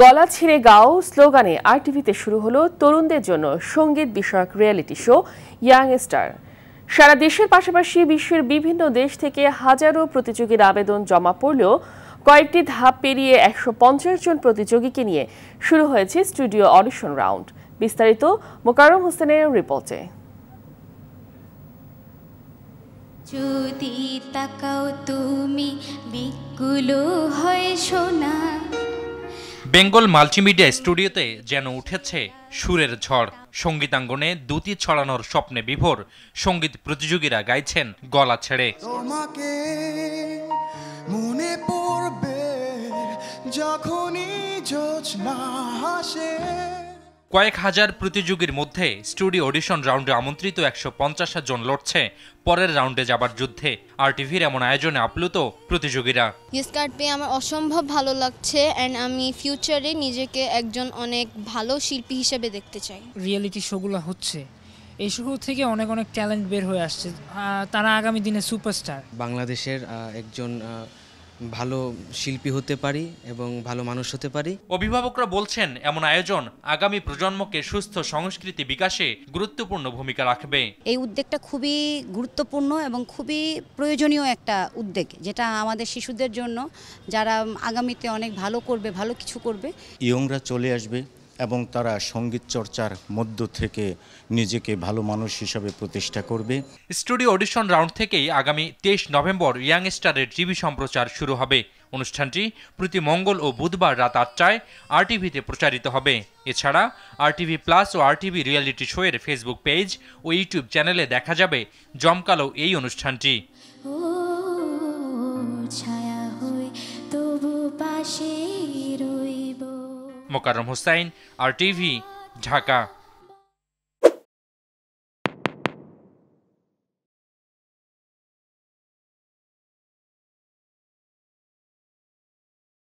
গলা ছিঁড়ে গাও স্লোগানে আর টিভিতে শুরু হলো তরুণদের জন্য সঙ্গীত বিষয়ক রিয়েলিটি শো ইয়াং স্টার সারা দেশের পাশাপাশি বিশ্বের বিভিন্ন দেশ থেকে হাজারো প্রতিযোগীর আবেদন জমা পড়লেও কয়েকটি ধাপ পেরিয়ে একশো জন প্রতিযোগীকে নিয়ে শুরু হয়েছে স্টুডিও অডিশন রাউন্ড বিস্তারিত মোকারম হোসেনের রিপোর্টে যদি তাকাও তুমি বিকুলো হয় সোনা বেঙ্গল মাল্টিমিডিয়া স্টুডিওতে যেন উঠেছে সুরের ঝড় সঙ্গীতাঙ্গনে দুটি ছড়ানোর স্বপ্নে বিভোর সঙ্গীত প্রতিযোগীরা গাইছেন গলা ছেড়ে তোমাকে মনে পড়বে যখনই জোছনা হাসে কয়েক হাজার প্রতিযোগীর মধ্যে স্টুডিও অডিশন রাউন্ডে আমন্ত্রিত একশো পঞ্চাশ জন লড়ছে পরের রাউন্ডে যাবার যুদ্ধে আর টিভির এমন আয়োজনে আপ্লুত প্রতিযোগীরা ইস কার্ড পেয়ে আমার অসম্ভব ভালো লাগছে অ্যান্ড আমি ফিউচারে নিজেকে একজন অনেক ভালো শিল্পী হিসেবে দেখতে চাই রিয়েলিটি শোগুলো হচ্ছে এই শো থেকে অনেক অনেক ট্যালেন্ট বের হয়ে আসছে তারা আগামী দিনে সুপারস্টার বাংলাদেশের একজন ভালো শিল্পী হতে পারি এবং ভালো মানুষ হতে পারি অভিভাবকরা বলছেন এমন আয়োজন আগামী প্রজন্মকে সুস্থ সংস্কৃতি বিকাশে গুরুত্বপূর্ণ ভূমিকা রাখবে এই উদ্যোগটা খুবই গুরুত্বপূর্ণ এবং খুবই প্রয়োজনীয় একটা উদ্যোগ যেটা আমাদের শিশুদের জন্য যারা আগামীতে অনেক ভালো করবে ভালো কিছু করবে ইয়ংরা চলে আসবে এবং তারা সঙ্গীত চর্চার মধ্য থেকে নিজেকে ভালো মানুষ হিসাবে প্রতিষ্ঠা করবে স্টুডিও অডিশন রাউন্ড থেকেই আগামী তেইশ নভেম্বর ইয়াং স্টারের টিভি সম্প্রচার শুরু হবে অনুষ্ঠানটি প্রতি মঙ্গল ও বুধবার রাত আটটায় আরটিভিতে প্রচারিত হবে এছাড়া আরটিভি প্লাস ও আরটিভি রিয়েলিটি শো এর ফেসবুক পেজ ও ইউটিউব চ্যানেলে দেখা যাবে জমকালো এই অনুষ্ঠানটি ছায়া হই তবু পাশে মোকারম হোসাইন আর টিভি ঢাকা